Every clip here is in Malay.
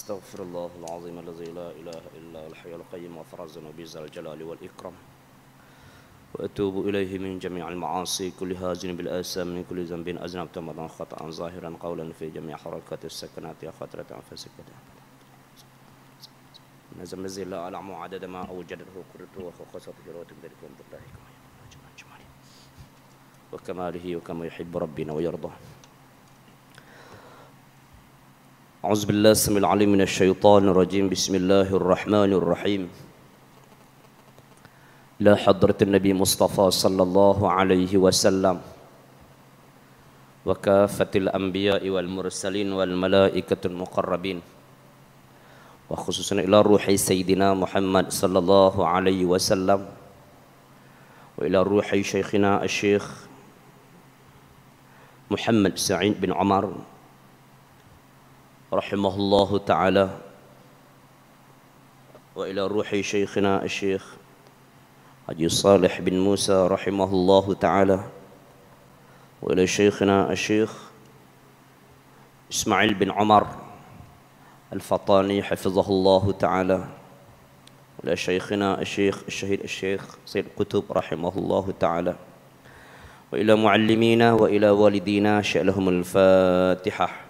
أستغفر الله العظيم الذي لا إله إلا الحي القيوم وفرز النبي ذا الجلال والإكرام وأتوب إليه من جميع المعاصي كلها ذنب بالاسام من كل ذنب أذنبت مضى خطأ ظاهرا قولا في جميع حركات السكنات يا خطرة فسكت نزم الذي لا أعلم عدد ما أوجده قرته وخصت جروت ذلكم بالله وكماله وكما يحب ربنا ويرضى أعوذ بالله السميع العليم من الشيطان الرجيم بسم الله الرحمن الرحيم إلى حضرة النبي مصطفى صلى الله عليه وسلم وكافة الأنبياء والمرسلين والملائكة المقربين وخصوصا إلى روح سيدنا محمد صلى الله عليه وسلم وإلى روح شيخنا الشيخ محمد سعيد بن عمر رحمه الله تعالى وإلى روح شيخنا الشيخ حجي صالح بن موسى رحمه الله تعالى وإلى شيخنا الشيخ إسماعيل بن عمر الفطاني حفظه الله تعالى وإلى شيخنا الشيخ الشهيد الشيخ سيد قطب رحمه الله تعالى وإلى معلمينا وإلى والدينا شألهم الفاتحة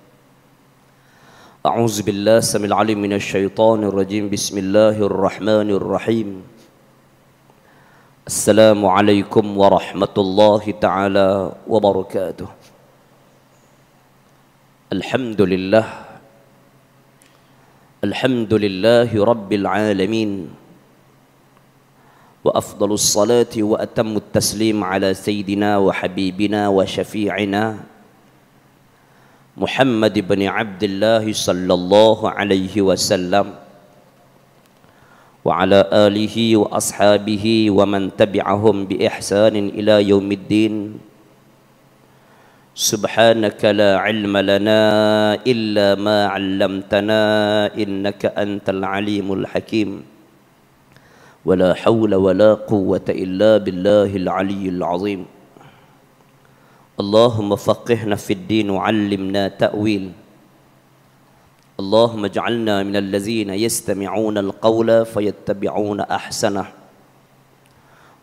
أعوذ بالله سمع العليم من الشيطان الرجيم بسم الله الرحمن الرحيم السلام عليكم ورحمة الله تعالى وبركاته الحمد لله الحمد لله رب العالمين وأفضل الصلاة وأتم التسليم على سيدنا وحبيبنا وشفيعنا محمد بن عبد الله صلى الله عليه وسلم وعلى آله وأصحابه ومن تبعهم بإحسان إلى يوم الدين سبحانك لا علم لنا إلا ما علمتنا إنك أنت العليم الحكيم ولا حول ولا قوة إلا بالله العلي العظيم اللهم فقهنا في الدين وعلمنا تأويل اللهم اجعلنا من الذين يستمعون القول فيتبعون أحسنه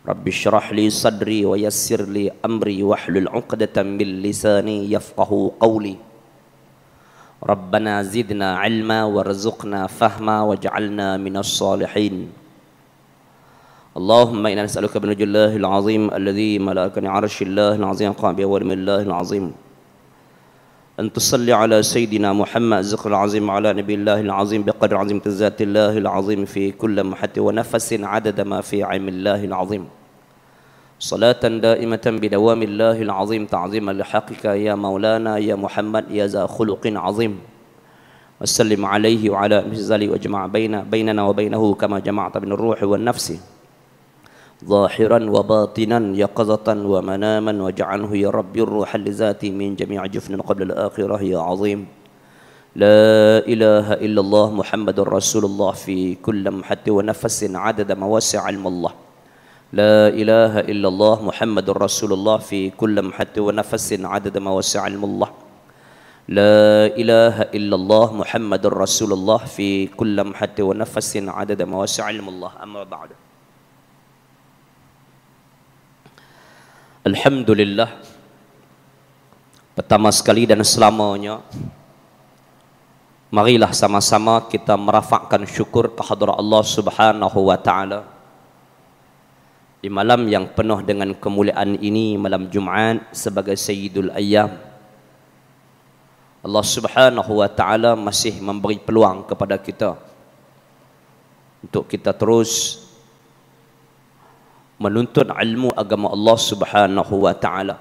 رب اشرح لي صدري ويسر لي أمري واحلل عقدة من لساني يفقه قولي ربنا زدنا علما وارزقنا فهما واجعلنا من الصالحين اللهم إنا نسألك بنجي الله العظيم الذي ملأكني عرش الله العظيم قام به الله العظيم أن تصلي على سيدنا محمد ذكر العظيم على نبي الله العظيم بقدر عظيمة ذات الله العظيم في كل محت ونفس عدد ما في علم الله العظيم صلاة دائمة بدوام الله العظيم تعظيما لحقك يا مولانا يا محمد يا ذا خلق عظيم وسلم عليه وعلى مثله واجمع بين بيننا وبينه كما جمعت بين الروح والنفس ظاهرا وباطنا يقظة ومناما وجعله يا رب الروح لذاتي من جميع جفن قبل الآخرة يا عظيم لا إله إلا الله محمد رسول الله في كل لمحة ونفس عدد مواسع علم الله لا إله إلا الله محمد رسول الله في كل لمحة ونفس عدد مواسع علم الله لا إله إلا الله محمد رسول الله في كل لمحة ونفس عدد مواسع علم الله أما بعد Alhamdulillah Pertama sekali dan selamanya Marilah sama-sama kita merafakkan syukur kehadirat Allah subhanahu wa ta'ala Di malam yang penuh dengan kemuliaan ini Malam Jum'at sebagai Sayyidul Ayyam Allah subhanahu wa ta'ala masih memberi peluang kepada kita Untuk kita terus menuntut ilmu agama Allah Subhanahu wa taala.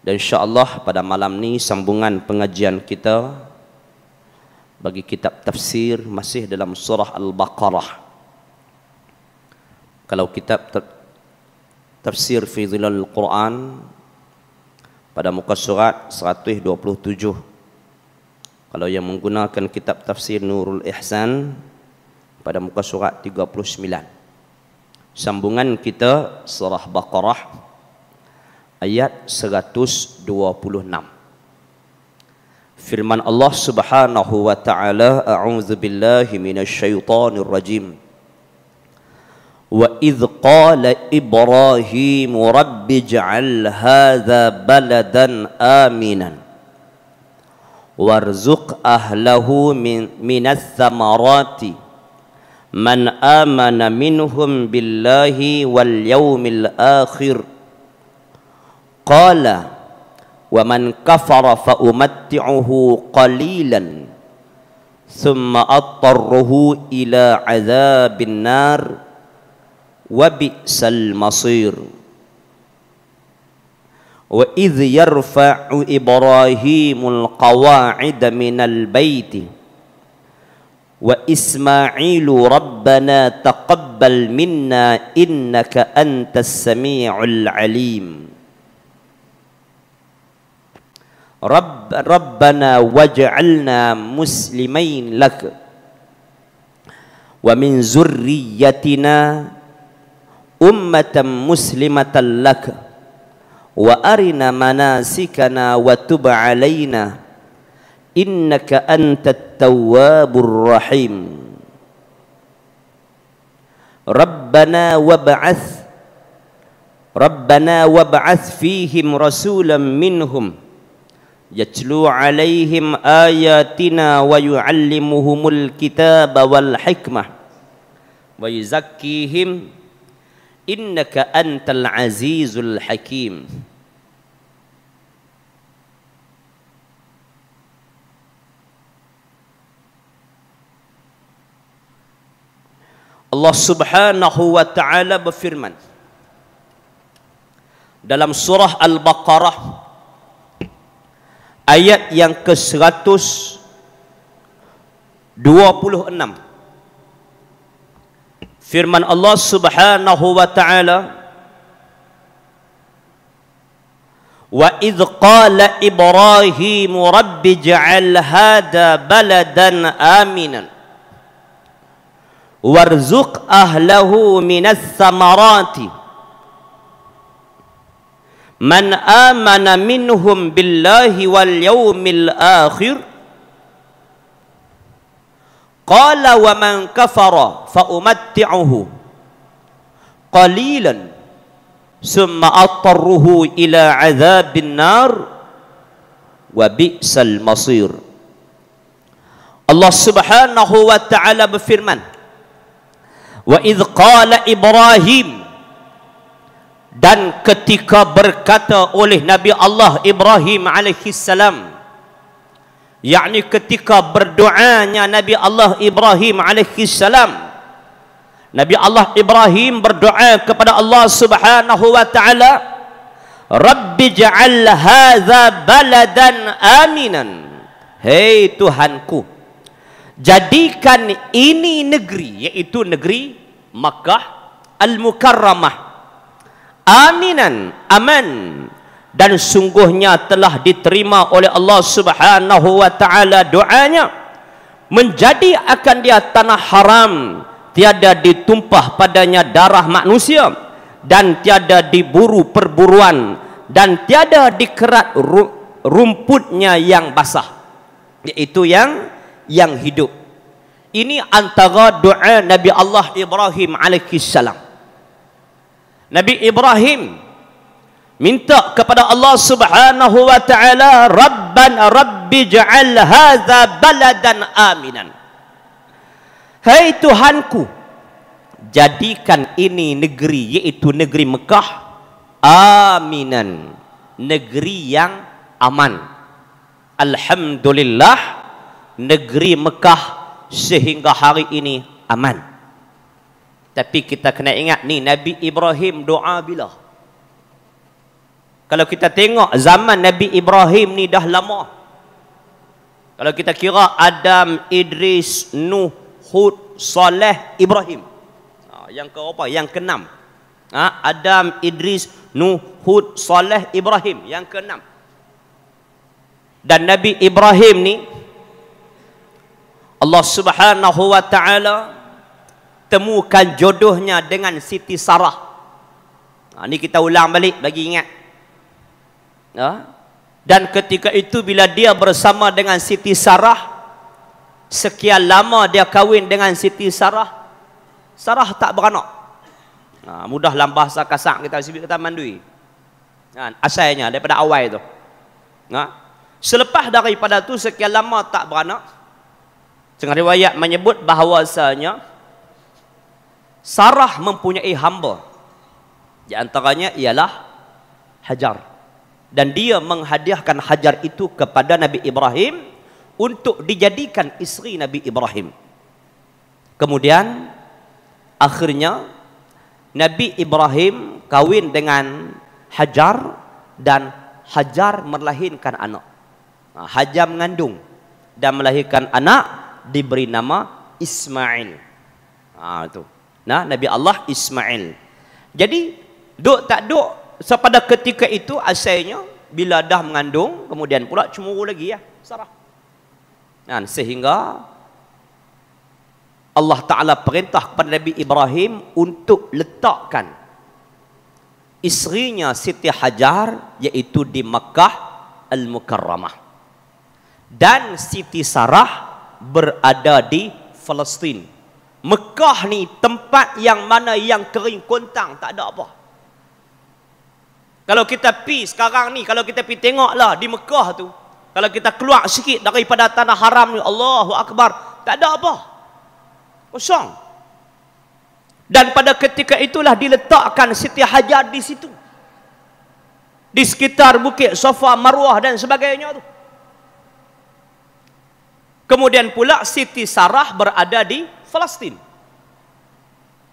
Dan insya-Allah pada malam ni sambungan pengajian kita bagi kitab tafsir masih dalam surah Al-Baqarah. Kalau kitab tafsir fi dhilal Quran pada muka surat 127. Kalau yang menggunakan kitab tafsir Nurul Ihsan pada muka surat 39 sambungan kita surah baqarah ayat 126 firman Allah Subhanahu wa taala a'udzu billahi minasyaitonir rajim wa idz qala ibrahim rabbi ij'al hadza baladan aminan warzuq ahlahu min minas samarati man amana minhum billahi wal yaumil akhir qala wa man kafara fa umatti'uhu qalilan thumma attarruhu ila azabin nar wa bi'sal masir wa idh yarfa'u ibrahimul qawa'ida minal baiti وإسماعيل ربنا تقبل منا إنك أنت السميع العليم رب ربنا واجعلنا مسلمين لك ومن ذريتنا أمة مسلمة لك وأرنا مناسكنا وتب علينا إنك أنت التواب الرحيم ربنا وابعث ربنا وابعث فيهم رسولا منهم يتلو عليهم آياتنا ويعلمهم الكتاب والحكمة ويزكيهم إنك أنت العزيز الحكيم Allah Subhanahu wa taala berfirman dalam surah Al-Baqarah ayat yang ke-100 26 Firman Allah Subhanahu wa taala Wa id qala Ibrahim rabbij'al hada baladan aminan وارزق أهله من الثمرات من آمن منهم بالله واليوم الآخر قال ومن كفر فأمتعه قليلا ثم أضطره إلى عذاب النار وبئس المصير الله سبحانه وتعالى taala wa idh qala ibrahim dan ketika berkata oleh nabi Allah ibrahim alaihi salam yakni ketika berdoanya nabi Allah ibrahim alaihi salam nabi Allah ibrahim berdoa kepada Allah subhanahu wa taala rabbi ja'al hadza baladan aminan hey tuhanku jadikan ini negeri yaitu negeri Makkah al-mukarramah aminan aman dan sungguhnya telah diterima oleh Allah Subhanahu wa taala doanya menjadi akan dia tanah haram tiada ditumpah padanya darah manusia dan tiada diburu perburuan dan tiada dikerat rumputnya yang basah iaitu yang yang hidup. Ini antara doa Nabi Allah Ibrahim alaihissalam. Nabi Ibrahim minta kepada Allah Subhanahu wa taala, "Rabban rabbi ja'al hadha baladan aminan." Hai Tuhanku, jadikan ini negeri yaitu negeri Mekah aminan, negeri yang aman. Alhamdulillah, negeri Mekah sehingga hari ini aman. Tapi kita kena ingat ni Nabi Ibrahim doa bila? Kalau kita tengok zaman Nabi Ibrahim ni dah lama. Kalau kita kira Adam, Idris, Nuh, Hud, Saleh, Ibrahim. Ha, yang ke apa? Yang ke enam. Ha, Adam, Idris, Nuh, Hud, Saleh, Ibrahim. Yang ke enam. Dan Nabi Ibrahim ni Allah Subhanahu wa taala temukan jodohnya dengan Siti Sarah. Ha, ini kita ulang balik bagi ingat. Ha? Dan ketika itu bila dia bersama dengan Siti Sarah sekian lama dia kahwin dengan Siti Sarah Sarah tak beranak. Ha, mudah dalam bahasa kasar kita sebut kata mandui. Ha, asalnya daripada awal itu. Ha? Selepas daripada tu sekian lama tak beranak, Setengah riwayat menyebut bahawasanya Sarah mempunyai hamba. Di antaranya ialah Hajar. Dan dia menghadiahkan Hajar itu kepada Nabi Ibrahim untuk dijadikan isteri Nabi Ibrahim. Kemudian akhirnya Nabi Ibrahim kawin dengan Hajar dan Hajar melahirkan anak. Hajar mengandung dan melahirkan anak diberi nama Ismail. Ha tu. Nah Nabi Allah Ismail. Jadi duk tak duk sepada ketika itu asalnya bila dah mengandung kemudian pula cemburu lagi ya Sarah. Dan ha, sehingga Allah Ta'ala perintah kepada Nabi Ibrahim untuk letakkan isterinya Siti Hajar iaitu di Mekah Al-Mukarramah. Dan Siti Sarah berada di Palestin. Mekah ni tempat yang mana yang kering kontang, tak ada apa. Kalau kita pi sekarang ni, kalau kita pi tengoklah di Mekah tu, kalau kita keluar sikit daripada tanah haram ni, Allahu Akbar, tak ada apa. Kosong. Dan pada ketika itulah diletakkan Siti Hajar di situ. Di sekitar Bukit Sofa, Marwah dan sebagainya tu. Kemudian pula Siti Sarah berada di Palestin.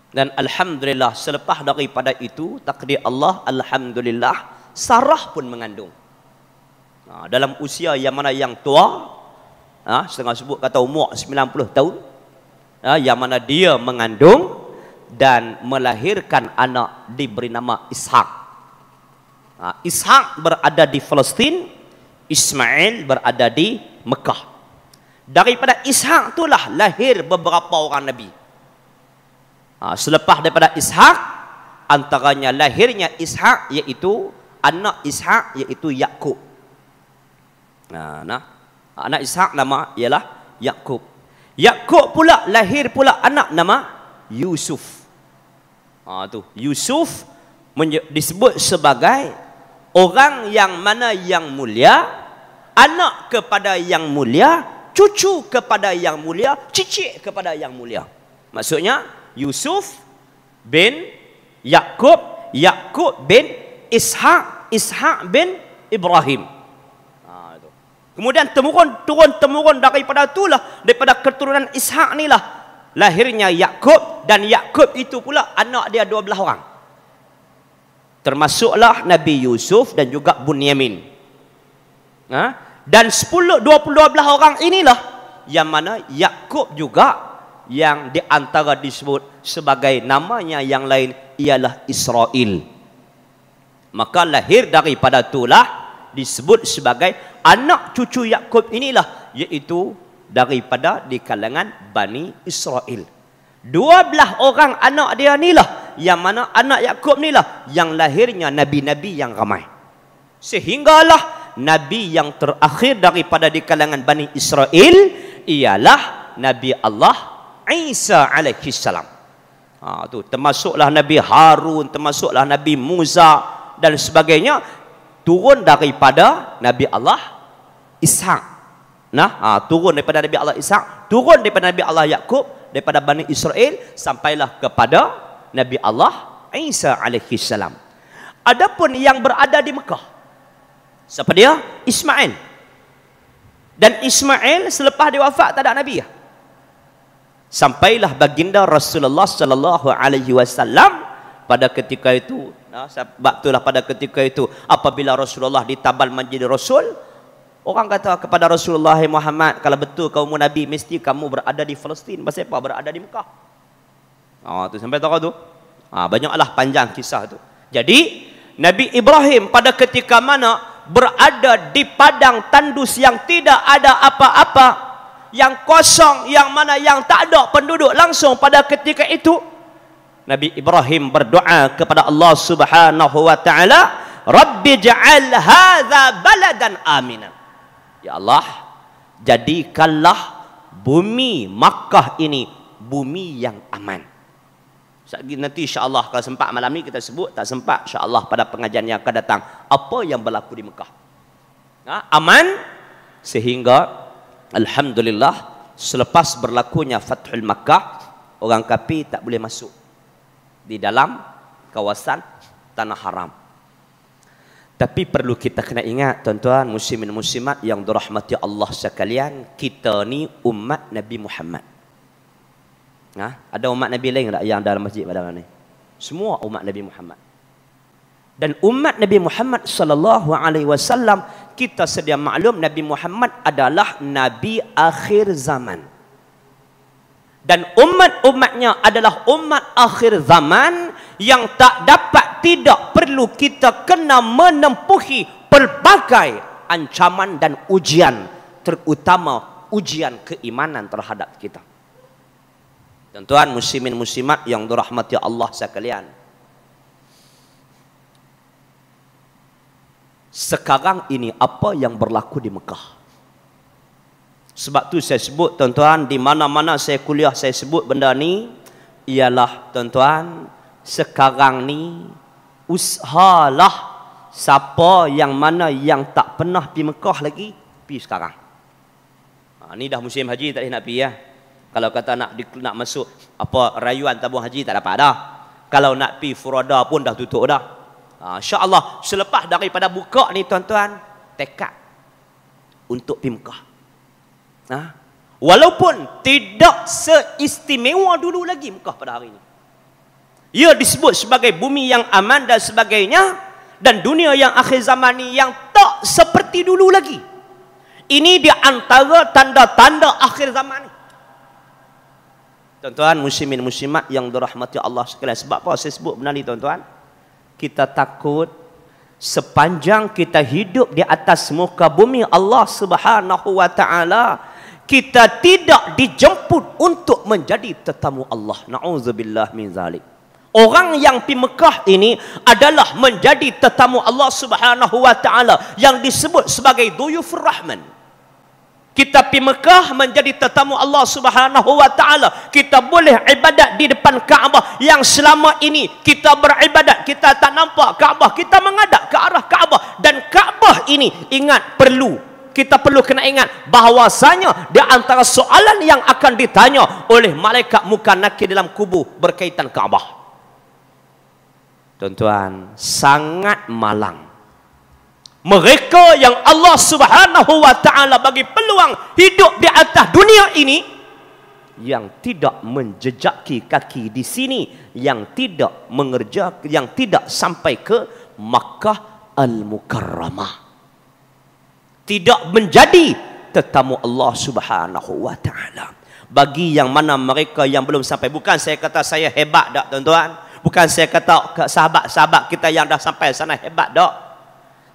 Dan alhamdulillah selepas daripada itu takdir Allah alhamdulillah Sarah pun mengandung. Nah, ha, dalam usia yang mana yang tua, ah setengah sebut kata umur 90 tahun. Ha, yang mana dia mengandung dan melahirkan anak diberi nama Ishak. Ha, Ishak berada di Palestin, Ismail berada di Mekah daripada Ishak itulah lahir beberapa orang Nabi ha, selepas daripada Ishak antaranya lahirnya Ishak iaitu anak Ishak iaitu Yakub. Nah, ha, nah. Anak Ishak nama ialah Yakub. Yakub pula lahir pula anak nama Yusuf. Ha, tu Yusuf disebut sebagai orang yang mana yang mulia, anak kepada yang mulia cucu kepada yang mulia, cicit kepada yang mulia. Maksudnya Yusuf bin Yakub, Yakub bin Ishak, Ishak bin Ibrahim. Ha, Kemudian temurun turun temurun daripada itulah daripada keturunan Ishaq inilah lahirnya Yakub dan Yakub itu pula anak dia dua belah orang. Termasuklah Nabi Yusuf dan juga Bunyamin. Ha? Dan 10 12 orang inilah yang mana Yakub juga yang diantara disebut sebagai namanya yang lain ialah Israel. Maka lahir daripada itulah disebut sebagai anak cucu Yakub inilah iaitu daripada di kalangan Bani Israel. 12 orang anak dia inilah yang mana anak Yakub inilah yang lahirnya nabi-nabi yang ramai. Sehinggalah Nabi yang terakhir daripada di kalangan Bani Israel ialah Nabi Allah Isa alaihi salam. Ha, tu termasuklah Nabi Harun, termasuklah Nabi Musa dan sebagainya turun daripada Nabi Allah Isa. Nah, ha, turun daripada Nabi Allah Isa, turun daripada Nabi Allah Yakub, daripada Bani Israel sampailah kepada Nabi Allah Isa alaihi salam. Adapun yang berada di Mekah, Siapa dia? Ismail. Dan Ismail selepas dia wafat tak ada nabi ya? Sampailah baginda Rasulullah sallallahu alaihi wasallam pada ketika itu, nah, sebab itulah pada ketika itu apabila Rasulullah ditabal menjadi rasul, orang kata kepada Rasulullah Muhammad, kalau betul kamu nabi mesti kamu berada di Palestin, masa apa berada di Mekah? oh, tu sampai tahu tu. Ah banyaklah panjang kisah tu. Jadi Nabi Ibrahim pada ketika mana berada di padang tandus yang tidak ada apa-apa yang kosong yang mana yang tak ada penduduk langsung pada ketika itu Nabi Ibrahim berdoa kepada Allah Subhanahu wa taala Rabbi ja'al hadha baladan aminan Ya Allah jadikanlah bumi Makkah ini bumi yang aman nanti insyaAllah kalau sempat malam ni kita sebut tak sempat insyaAllah pada pengajian yang akan datang apa yang berlaku di Mekah ha? aman sehingga Alhamdulillah selepas berlakunya Fathul Makkah orang kapi tak boleh masuk di dalam kawasan tanah haram tapi perlu kita kena ingat tuan-tuan muslimin muslimat yang dirahmati Allah sekalian kita ni umat Nabi Muhammad Ha? Ada umat Nabi lain tak yang dalam masjid pada malam ni? Semua umat Nabi Muhammad. Dan umat Nabi Muhammad sallallahu alaihi wasallam kita sedia maklum Nabi Muhammad adalah nabi akhir zaman. Dan umat-umatnya adalah umat akhir zaman yang tak dapat tidak perlu kita kena menempuhi pelbagai ancaman dan ujian terutama ujian keimanan terhadap kita dan Tuhan muslimin muslimat yang dirahmati Allah sekalian sekarang ini apa yang berlaku di Mekah sebab tu saya sebut tuan-tuan di mana-mana saya kuliah saya sebut benda ni ialah tuan-tuan sekarang ni ushalah siapa yang mana yang tak pernah pergi Mekah lagi pergi sekarang ha, ni dah musim haji tak boleh nak pergi ya kalau kata nak di, nak masuk apa rayuan tabung haji tak dapat dah kalau nak pi furada pun dah tutup dah ha, Allah selepas daripada buka ni tuan-tuan tekad untuk pi Mekah ha? walaupun tidak seistimewa dulu lagi Mekah pada hari ini ia disebut sebagai bumi yang aman dan sebagainya dan dunia yang akhir zaman ni yang tak seperti dulu lagi ini di antara tanda-tanda akhir zaman ni Tuan-tuan muslimin muslimat yang dirahmati Allah sekalian. Sebab apa saya sebut benar ni tuan-tuan? Kita takut sepanjang kita hidup di atas muka bumi Allah Subhanahu wa taala kita tidak dijemput untuk menjadi tetamu Allah. Nauzubillah min zalik. Orang yang pergi Mekah ini adalah menjadi tetamu Allah Subhanahu wa taala yang disebut sebagai duyufur rahman kita pergi Mekah menjadi tetamu Allah Subhanahu wa taala kita boleh ibadat di depan Kaabah yang selama ini kita beribadat kita tak nampak Kaabah kita mengadap ke arah Kaabah dan Kaabah ini ingat perlu kita perlu kena ingat bahawasanya di antara soalan yang akan ditanya oleh malaikat muka nakir dalam kubur berkaitan Kaabah tuan-tuan sangat malang mereka yang Allah Subhanahu wa taala bagi peluang hidup di atas dunia ini yang tidak menjejaki kaki di sini yang tidak mengerja yang tidak sampai ke Makkah al-Mukarramah tidak menjadi tetamu Allah Subhanahu wa taala bagi yang mana mereka yang belum sampai bukan saya kata saya hebat tak tuan-tuan bukan saya kata sahabat-sahabat kita yang dah sampai sana hebat tak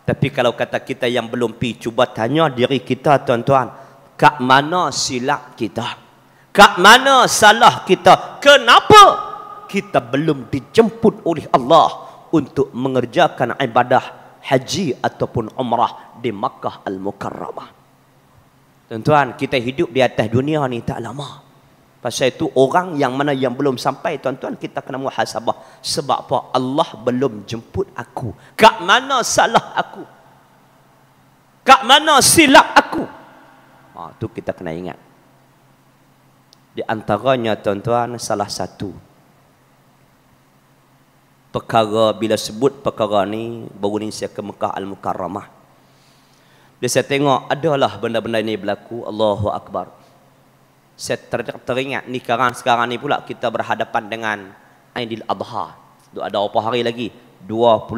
tapi kalau kata kita yang belum pi, cuba tanya diri kita tuan-tuan. Kak mana silap kita? Kak mana salah kita? Kenapa kita belum dijemput oleh Allah untuk mengerjakan ibadah haji ataupun umrah di Makkah Al-Mukarramah? Tuan-tuan, kita hidup di atas dunia ni tak lama. Pasal itu orang yang mana yang belum sampai tuan-tuan kita kena muhasabah. Sebab apa? Allah belum jemput aku. Kak mana salah aku? Kak mana silap aku? Ha, itu kita kena ingat. Di antaranya tuan-tuan salah satu. Perkara bila sebut perkara ni baru ni saya ke Mekah Al-Mukarramah. Bila saya tengok adalah benda-benda ini berlaku. Allahu Akbar. Allahu Akbar saya teringat ni sekarang sekarang ni pula kita berhadapan dengan Aidil Adha. Tu ada berapa hari lagi? 25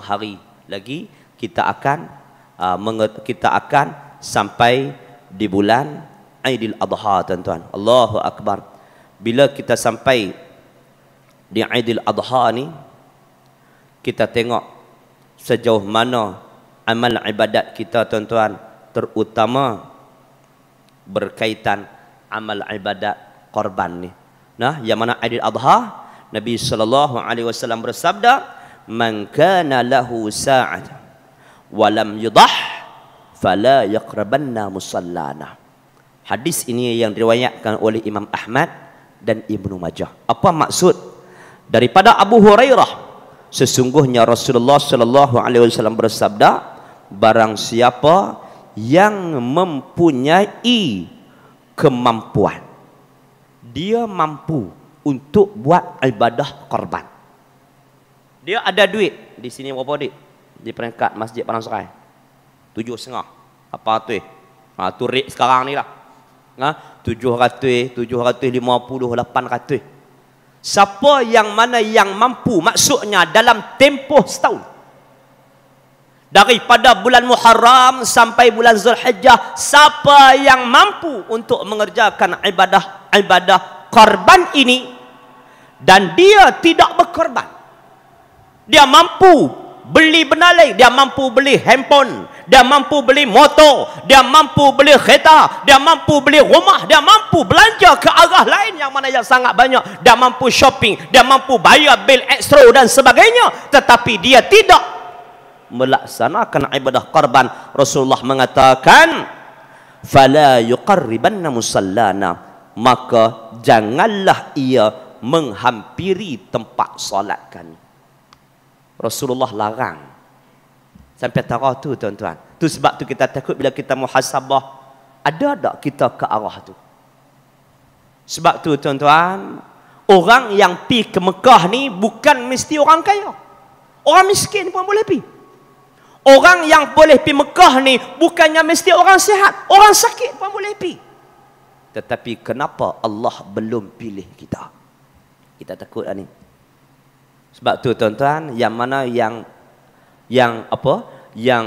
hari lagi kita akan uh, kita akan sampai di bulan Aidil Adha tuan-tuan. Allahu akbar. Bila kita sampai di Aidil Adha ni kita tengok sejauh mana amal ibadat kita tuan-tuan terutama berkaitan amal ibadat korban ni. Nah, yang mana Idul Adha, Nabi sallallahu alaihi wasallam bersabda, "Man kana lahu sa'at wa lam yudah fala yaqrabanna musallana." Hadis ini yang diriwayatkan oleh Imam Ahmad dan Ibnu Majah. Apa maksud? Daripada Abu Hurairah, sesungguhnya Rasulullah sallallahu alaihi wasallam bersabda, barang siapa yang mempunyai kemampuan. Dia mampu untuk buat ibadah korban. Dia ada duit. Di sini berapa duit? Di peringkat Masjid Padang Serai. Tujuh setengah. Apa tu? Eh? Ha, tu rate sekarang ni lah. Ha? Tujuh ratus, tujuh ratus lima puluh, lapan ratus. Siapa yang mana yang mampu maksudnya dalam tempoh setahun daripada bulan Muharram sampai bulan Zulhijjah siapa yang mampu untuk mengerjakan ibadah ibadah korban ini dan dia tidak berkorban dia mampu beli benalai dia mampu beli handphone dia mampu beli motor dia mampu beli kereta dia mampu beli rumah dia mampu belanja ke arah lain yang mana yang sangat banyak dia mampu shopping dia mampu bayar bil ekstra dan sebagainya tetapi dia tidak melaksanakan ibadah korban Rasulullah mengatakan fala yuqarribanna musallana maka janganlah ia menghampiri tempat solat kami Rasulullah larang sampai tarawih tu tuan-tuan tu sebab tu kita takut bila kita muhasabah ada tak kita ke arah tu sebab tu tuan-tuan orang yang pi ke Mekah ni bukan mesti orang kaya orang miskin pun boleh pergi Orang yang boleh pergi Mekah ni bukannya mesti orang sihat. Orang sakit pun boleh pergi. Tetapi kenapa Allah belum pilih kita? Kita takut lah ni. Sebab tu tuan-tuan, yang mana yang yang apa? Yang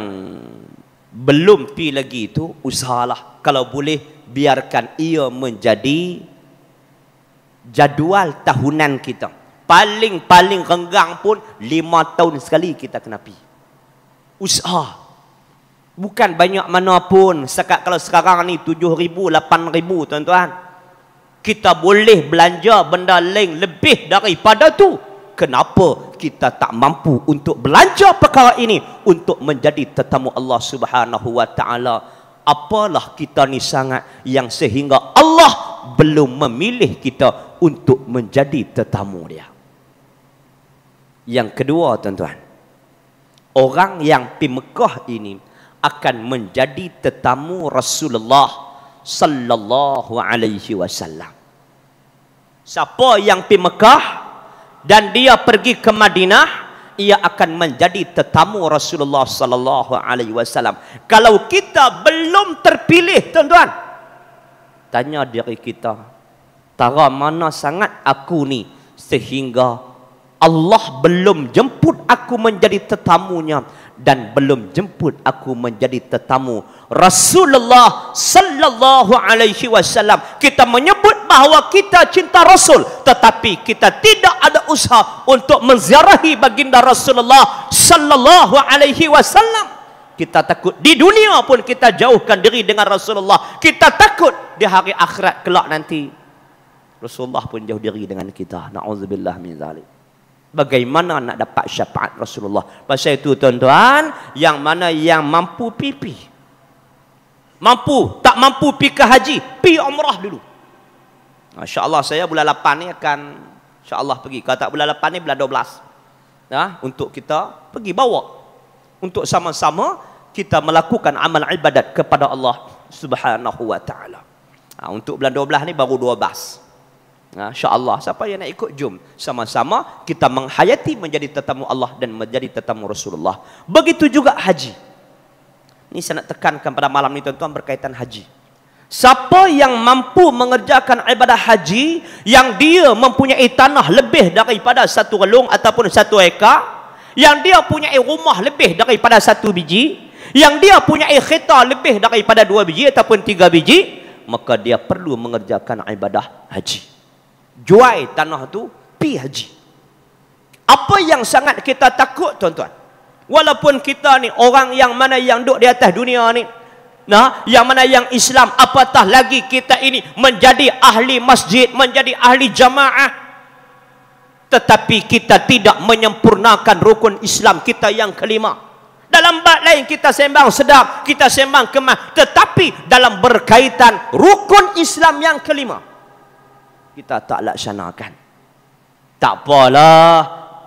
belum pi lagi itu usahalah kalau boleh biarkan ia menjadi jadual tahunan kita. Paling-paling renggang pun lima tahun sekali kita kena pergi usaha bukan banyak mana pun sekat kalau sekarang ni 7000 8000 tuan-tuan kita boleh belanja benda lain lebih daripada tu kenapa kita tak mampu untuk belanja perkara ini untuk menjadi tetamu Allah Subhanahu wa taala apalah kita ni sangat yang sehingga Allah belum memilih kita untuk menjadi tetamu dia yang kedua tuan-tuan orang yang pergi Mekah ini akan menjadi tetamu Rasulullah sallallahu alaihi wasallam. Siapa yang pergi Mekah dan dia pergi ke Madinah, ia akan menjadi tetamu Rasulullah sallallahu alaihi wasallam. Kalau kita belum terpilih, tuan-tuan, tanya diri kita, tara mana sangat aku ni sehingga Allah belum jemput aku menjadi tetamunya dan belum jemput aku menjadi tetamu Rasulullah sallallahu alaihi wasallam. Kita menyebut bahawa kita cinta Rasul tetapi kita tidak ada usaha untuk menziarahi baginda Rasulullah sallallahu alaihi wasallam. Kita takut di dunia pun kita jauhkan diri dengan Rasulullah. Kita takut di hari akhirat kelak nanti Rasulullah pun jauh diri dengan kita. Nauzubillah min zalik bagaimana nak dapat syafaat Rasulullah. Pasal itu tuan-tuan, yang mana yang mampu pipi. Mampu, tak mampu pi ke haji, pi umrah dulu. Masya-Allah saya bulan 8 ni akan insya-Allah pergi. Kalau tak bulan 8 ni bulan 12. Ya, ha? untuk kita pergi bawa untuk sama-sama kita melakukan amal ibadat kepada Allah Subhanahu wa taala. Ha, untuk bulan 12 ni baru 12. Nah, ha, InsyaAllah, siapa yang nak ikut, jom. Sama-sama kita menghayati menjadi tetamu Allah dan menjadi tetamu Rasulullah. Begitu juga haji. Ini saya nak tekankan pada malam ini tuan-tuan berkaitan haji. Siapa yang mampu mengerjakan ibadah haji yang dia mempunyai tanah lebih daripada satu relung ataupun satu ekar. Yang dia punya rumah lebih daripada satu biji. Yang dia punya kereta lebih daripada dua biji ataupun tiga biji. Maka dia perlu mengerjakan ibadah haji jual tanah tu pi haji. Apa yang sangat kita takut tuan-tuan? Walaupun kita ni orang yang mana yang duduk di atas dunia ni Nah, yang mana yang Islam apatah lagi kita ini menjadi ahli masjid, menjadi ahli jamaah. Tetapi kita tidak menyempurnakan rukun Islam kita yang kelima. Dalam bab lain kita sembang sedap, kita sembang kemas. Tetapi dalam berkaitan rukun Islam yang kelima kita tak laksanakan. Tak apalah.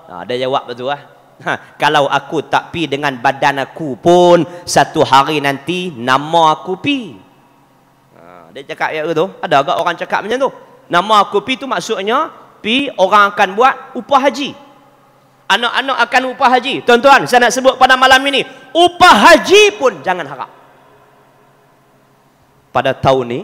Ha, dia jawab betul lah. Ha, kalau aku tak pi dengan badan aku pun satu hari nanti nama aku pi. Ha, dia cakap ya tu. Ada agak orang cakap macam tu. Nama aku pi tu maksudnya pi orang akan buat upah haji. Anak-anak akan upah haji. Tuan-tuan, saya nak sebut pada malam ini, upah haji pun jangan harap. Pada tahun ini,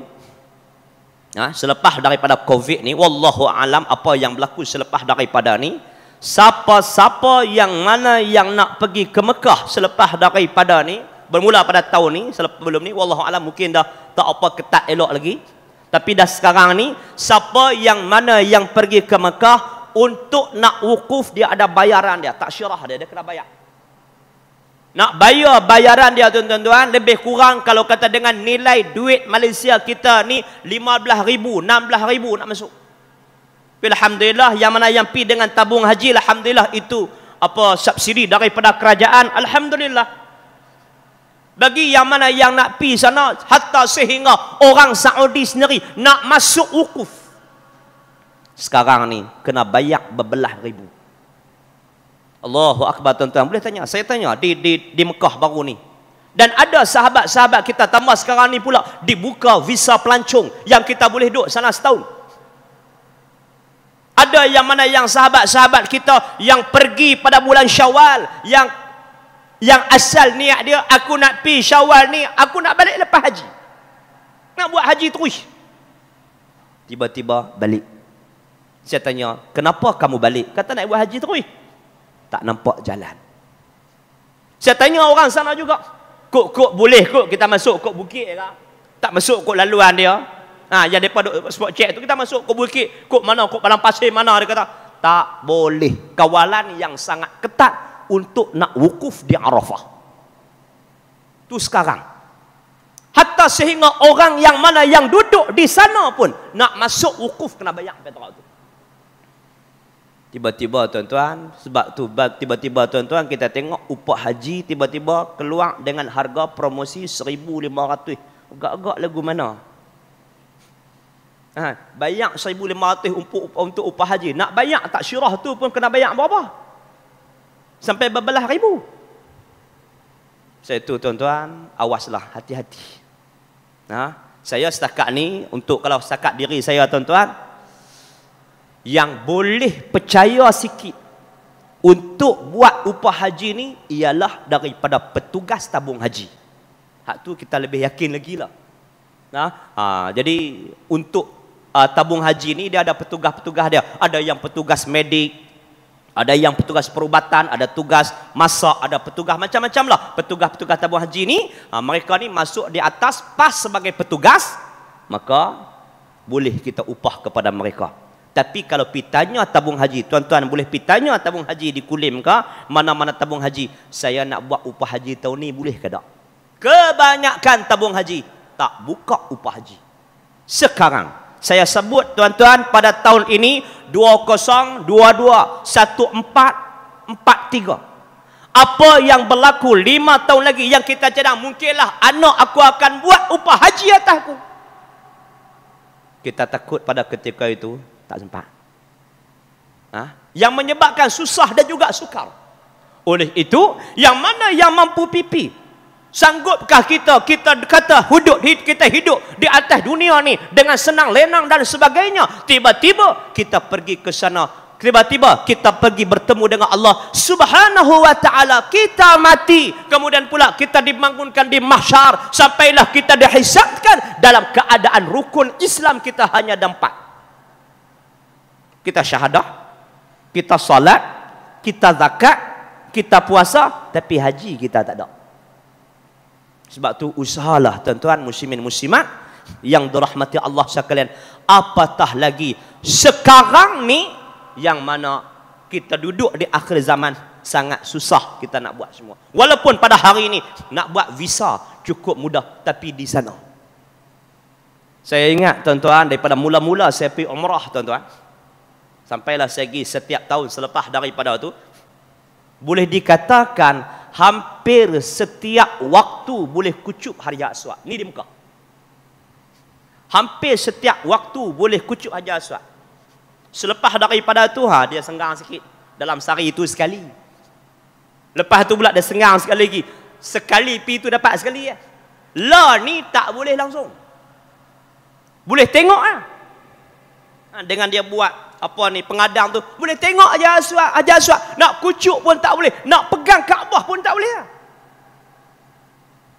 ha, selepas daripada covid ni wallahu alam apa yang berlaku selepas daripada ni siapa-siapa yang mana yang nak pergi ke Mekah selepas daripada ni bermula pada tahun ni belum ni wallahu alam mungkin dah tak apa ketat elok lagi tapi dah sekarang ni siapa yang mana yang pergi ke Mekah untuk nak wukuf dia ada bayaran dia tak syarah dia dia kena bayar nak bayar bayaran dia tuan-tuan lebih kurang kalau kata dengan nilai duit Malaysia kita ni ribu 15000 ribu nak masuk Alhamdulillah yang mana yang pi dengan tabung haji alhamdulillah itu apa subsidi daripada kerajaan alhamdulillah bagi yang mana yang nak pi sana hatta sehingga orang Saudi sendiri nak masuk ukuf sekarang ni kena bayar berbelah ribu Allahu akbar tuan-tuan. Boleh tanya? Saya tanya di di di Mekah baru ni. Dan ada sahabat-sahabat kita tambah sekarang ni pula dibuka visa pelancong yang kita boleh duduk sana setahun. Ada yang mana yang sahabat-sahabat kita yang pergi pada bulan Syawal yang yang asal niat dia aku nak pi Syawal ni, aku nak balik lepas haji. Nak buat haji terus. Tiba-tiba balik. Saya tanya, "Kenapa kamu balik?" Kata nak buat haji terus tak nampak jalan. Saya tanya orang sana juga. Kok-kok boleh kok kita masuk kok bukit lah. Tak masuk kok laluan dia. Ha, yang mereka duduk spot check tu kita masuk kok bukit. Kok mana, kok dalam pasir mana dia kata. Tak boleh. Kawalan yang sangat ketat untuk nak wukuf di Arafah. Tu sekarang. Hatta sehingga orang yang mana yang duduk di sana pun nak masuk wukuf kena bayar petak tu. Tiba-tiba tuan-tuan, sebab tu tiba-tiba tuan-tuan kita tengok upah haji tiba-tiba keluar dengan harga promosi 1500. Agak-agak lagu mana? Ha, bayar 1500 untuk untuk upah haji. Nak bayar tak syurah tu pun kena bayar berapa? Sampai berbelah ribu. Saya tu tuan-tuan, awaslah hati-hati. Ha, saya setakat ni untuk kalau setakat diri saya tuan-tuan, yang boleh percaya sikit untuk buat upah haji ni ialah daripada petugas tabung haji. Hak tu kita lebih yakin lagi lah. Nah, ha? ha, jadi untuk uh, tabung haji ni dia ada petugas-petugas dia. Ada yang petugas medik, ada yang petugas perubatan, ada tugas masak, ada petugas macam-macam lah. Petugas-petugas tabung haji ni, ha, mereka ni masuk di atas pas sebagai petugas, maka boleh kita upah kepada mereka. Tapi kalau pitanya tabung haji, tuan-tuan boleh pitanya tabung haji di Kulim ke? Mana-mana tabung haji? Saya nak buat upah haji tahun ni boleh ke tak? Kebanyakan tabung haji tak buka upah haji. Sekarang saya sebut tuan-tuan pada tahun ini 2022-1443 Apa yang berlaku lima tahun lagi yang kita cadang Mungkinlah anak aku akan buat upah haji atas aku Kita takut pada ketika itu tak sempat. ha? yang menyebabkan susah dan juga sukar. Oleh itu, yang mana yang mampu pipi? Sanggupkah kita kita kata hidup kita hidup di atas dunia ni dengan senang lenang dan sebagainya? Tiba-tiba kita pergi ke sana Tiba-tiba kita pergi bertemu dengan Allah Subhanahu wa ta'ala Kita mati Kemudian pula kita dibangunkan di mahsyar Sampailah kita dihisapkan Dalam keadaan rukun Islam kita hanya dampak kita syahadah, kita salat, kita zakat, kita puasa, tapi haji kita tak ada. Sebab tu usahalah tuan-tuan muslimin muslimat yang dirahmati Allah sekalian. Apatah lagi sekarang ni yang mana kita duduk di akhir zaman sangat susah kita nak buat semua. Walaupun pada hari ini nak buat visa cukup mudah tapi di sana. Saya ingat tuan-tuan daripada mula-mula saya pergi umrah tuan-tuan sampailah segi setiap tahun selepas daripada itu boleh dikatakan hampir setiap waktu boleh kucuk hari Aswak ni di Mekah hampir setiap waktu boleh kucuk hari Aswak. selepas daripada itu ha dia senggang sikit dalam sehari itu sekali lepas tu pula dia senggang sekali lagi sekali pi itu dapat sekali ya la ni tak boleh langsung boleh tengok ha? Ha, dengan dia buat apa ni pengadang tu boleh tengok aja aswad aja aswad nak kucuk pun tak boleh nak pegang Kaabah pun tak boleh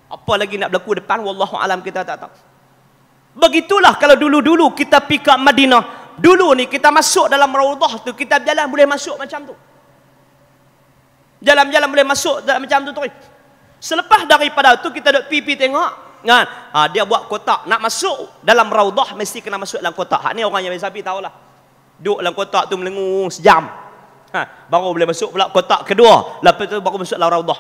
apa lagi nak berlaku depan wallahu alam kita tak tahu begitulah kalau dulu-dulu kita pi ke Madinah dulu ni kita masuk dalam raudhah tu kita jalan boleh masuk macam tu jalan-jalan boleh masuk macam tu terus selepas daripada tu kita dok pipi tengok kan ha, dia buat kotak nak masuk dalam raudhah mesti kena masuk dalam kotak hak ni orang yang biasa tahu lah Duduk dalam kotak tu melengung sejam. Ha, baru boleh masuk pula kotak kedua. Lepas tu baru masuk lah Raudah.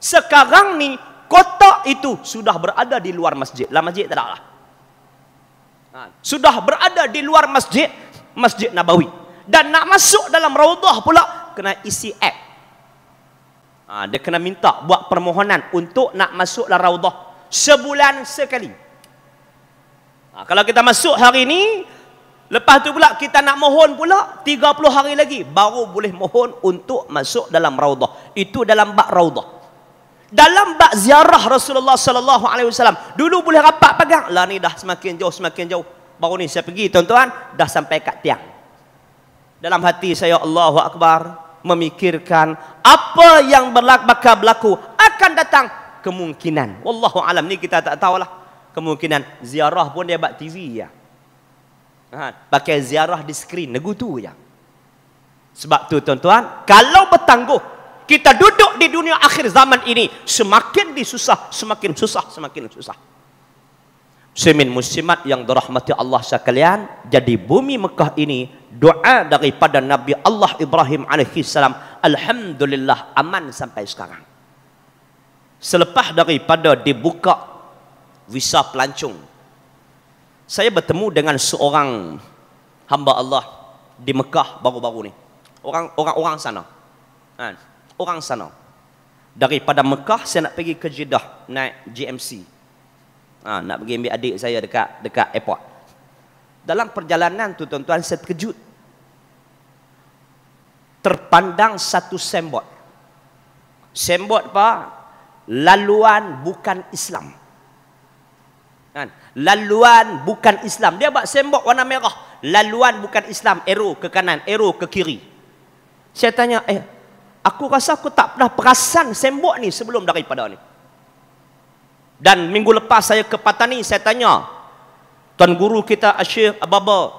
Sekarang ni, kotak itu sudah berada di luar masjid. Lah masjid tak ada lah. Ha, sudah berada di luar masjid, Masjid Nabawi. Dan nak masuk dalam Raudah pula, kena isi app. Ha, dia kena minta buat permohonan untuk nak masuk dalam Raudah. Sebulan sekali. Ha, kalau kita masuk hari ni, Lepas tu pula kita nak mohon pula 30 hari lagi baru boleh mohon untuk masuk dalam raudah Itu dalam bab raudah Dalam bab ziarah Rasulullah sallallahu alaihi wasallam. Dulu boleh rapat pegang. Lah ni dah semakin jauh semakin jauh. Baru ni saya pergi tuan-tuan dah sampai kat tiang. Dalam hati saya Allahu akbar memikirkan apa yang berlaku bakal berlaku akan datang kemungkinan. Wallahu alam ni kita tak tahulah. Kemungkinan ziarah pun dia bab TV ya. Ha, pakai ziarah di skrin negu tu ya sebab tu tuan-tuan kalau bertangguh kita duduk di dunia akhir zaman ini semakin disusah semakin susah semakin susah Semin muslimat yang dirahmati Allah sekalian jadi bumi Mekah ini doa daripada Nabi Allah Ibrahim alaihi salam alhamdulillah aman sampai sekarang selepas daripada dibuka visa pelancong saya bertemu dengan seorang hamba Allah di Mekah baru-baru ni. Orang orang sana. Kan? Orang sana. Daripada Mekah saya nak pergi ke Jeddah naik GMC. Ha, nak pergi ambil adik saya dekat dekat airport. Dalam perjalanan tu tuan-tuan saya terkejut. Terpandang satu sembot. Sembot apa? Laluan bukan Islam. Kan? Laluan bukan Islam. Dia buat sembok warna merah. Laluan bukan Islam. Ero ke kanan, Ero ke kiri. Saya tanya, eh, aku rasa aku tak pernah perasan sembok ni sebelum daripada ni. Dan minggu lepas saya ke Patani, saya tanya, Tuan Guru kita Asyik Baba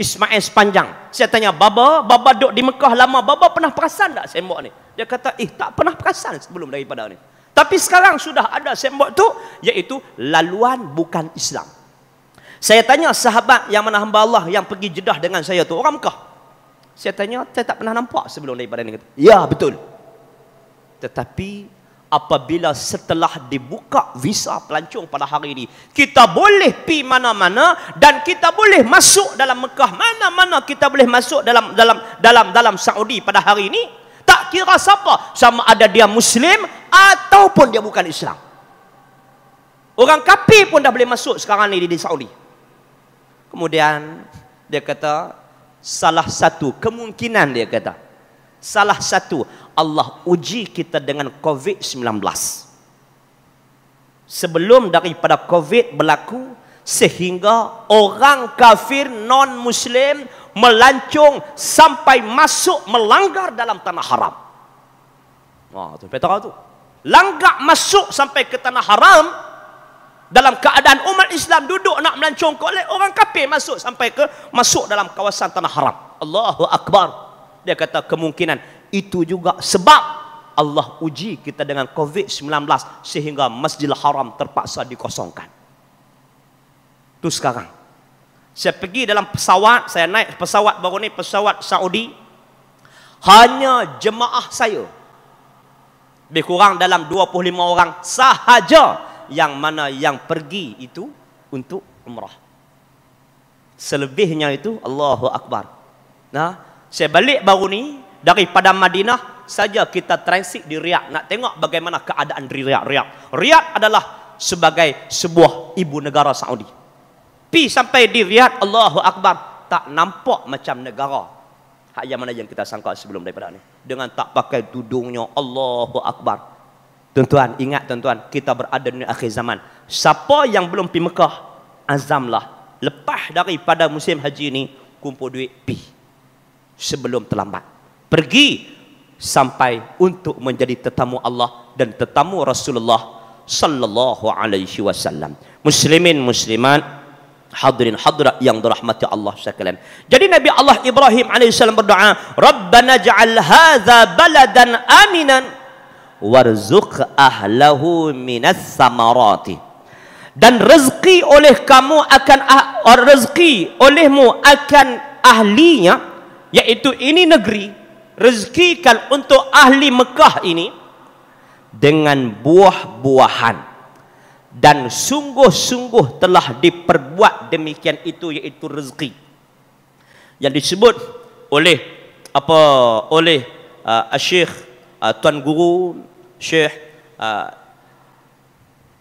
Ismail Sepanjang. Saya tanya, Baba, Baba duduk di Mekah lama, Baba pernah perasan tak sembok ni? Dia kata, eh, tak pernah perasan sebelum daripada ni. Tapi sekarang sudah ada sembok tu iaitu laluan bukan Islam. Saya tanya sahabat yang mana hamba Allah yang pergi Jeddah dengan saya tu orang Mekah. Saya tanya saya tak pernah nampak sebelum daripada ni Ya betul. Tetapi apabila setelah dibuka visa pelancong pada hari ini kita boleh pi mana-mana dan kita boleh masuk dalam Mekah mana-mana kita boleh masuk dalam dalam dalam dalam Saudi pada hari ini tak kira siapa sama ada dia muslim ataupun dia bukan Islam. Orang kafir pun dah boleh masuk sekarang ni di Saudi. Kemudian dia kata salah satu kemungkinan dia kata salah satu Allah uji kita dengan COVID-19. Sebelum daripada COVID berlaku sehingga orang kafir non muslim melancung sampai masuk melanggar dalam tanah haram. Wah, tu petak tu langgak masuk sampai ke tanah haram dalam keadaan umat Islam duduk nak melancong kolek orang kafir masuk sampai ke masuk dalam kawasan tanah haram Allahu akbar dia kata kemungkinan itu juga sebab Allah uji kita dengan Covid-19 sehingga masjid Haram terpaksa dikosongkan. Tu sekarang. Saya pergi dalam pesawat, saya naik pesawat baru ni pesawat Saudi. Hanya jemaah saya lebih kurang dalam 25 orang sahaja yang mana yang pergi itu untuk umrah selebihnya itu Allahu Akbar nah saya balik baru ni daripada Madinah saja kita transit di Riyadh nak tengok bagaimana keadaan di Riyadh Riyadh Riyadh adalah sebagai sebuah ibu negara Saudi pi sampai di Riyadh Allahu Akbar tak nampak macam negara Hak yang mana yang kita sangka sebelum daripada ni. Dengan tak pakai tudungnya Allahu Akbar. Tuan-tuan, ingat tuan-tuan, kita berada di akhir zaman. Siapa yang belum pergi Mekah, azamlah. Lepas daripada musim haji ini kumpul duit, pi. Sebelum terlambat. Pergi sampai untuk menjadi tetamu Allah dan tetamu Rasulullah sallallahu alaihi wasallam. Muslimin muslimat hadirin hadirat yang dirahmati Allah sekalian. Jadi Nabi Allah Ibrahim AS berdoa, Rabbana ja'al haza baladan aminan, warzuq ahlahu minas samarati. Dan rezeki oleh kamu akan, ah, rezeki olehmu akan ahlinya, yaitu ini negeri, rezekikan untuk ahli Mekah ini, dengan buah-buahan dan sungguh-sungguh telah diperbuat demikian itu yaitu rezeki yang disebut oleh apa oleh uh, syekh uh, tuan guru syekh uh,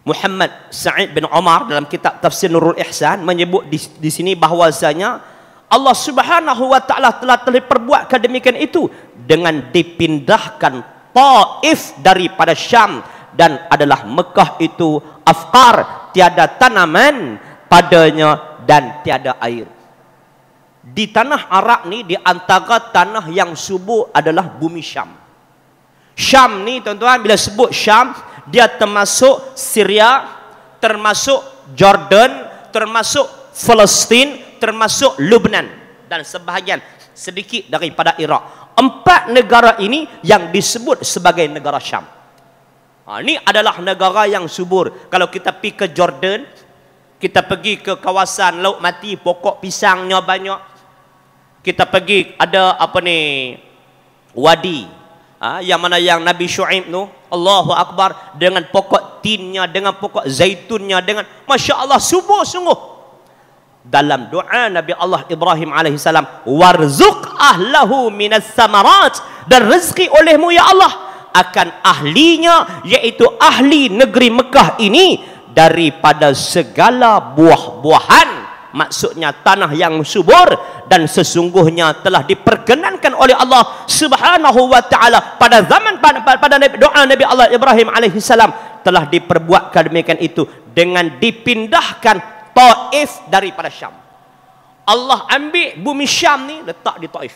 Muhammad Sa'id bin Omar dalam kitab Tafsir Nurul Ihsan menyebut di, di sini bahawasanya Allah Subhanahu wa taala telah telah perbuat demikian itu dengan dipindahkan Taif daripada Syam dan adalah Mekah itu afkar tiada tanaman padanya dan tiada air. Di tanah Arab ni di antara tanah yang subur adalah bumi Syam. Syam ni tuan-tuan bila sebut Syam dia termasuk Syria, termasuk Jordan, termasuk Palestin, termasuk Lebanon dan sebahagian sedikit daripada Iraq. Empat negara ini yang disebut sebagai negara Syam. Ha, ini adalah negara yang subur. Kalau kita pergi ke Jordan, kita pergi ke kawasan Laut Mati, pokok pisangnya banyak. Kita pergi ada apa ni? Wadi. Ha, yang mana yang Nabi Shu'ib tu, Allahu Akbar dengan pokok tinnya, dengan pokok zaitunnya, dengan Masya Allah subur sungguh. Dalam doa Nabi Allah Ibrahim AS, Warzuk ahlahu minas samarat dan rezeki olehmu ya Allah akan ahlinya iaitu ahli negeri Mekah ini daripada segala buah-buahan maksudnya tanah yang subur dan sesungguhnya telah diperkenankan oleh Allah Subhanahu wa taala pada zaman pada, pada doa Nabi Allah Ibrahim alaihi salam telah diperbuatkan demikian itu dengan dipindahkan Taif daripada Syam. Allah ambil bumi Syam ni letak di Taif.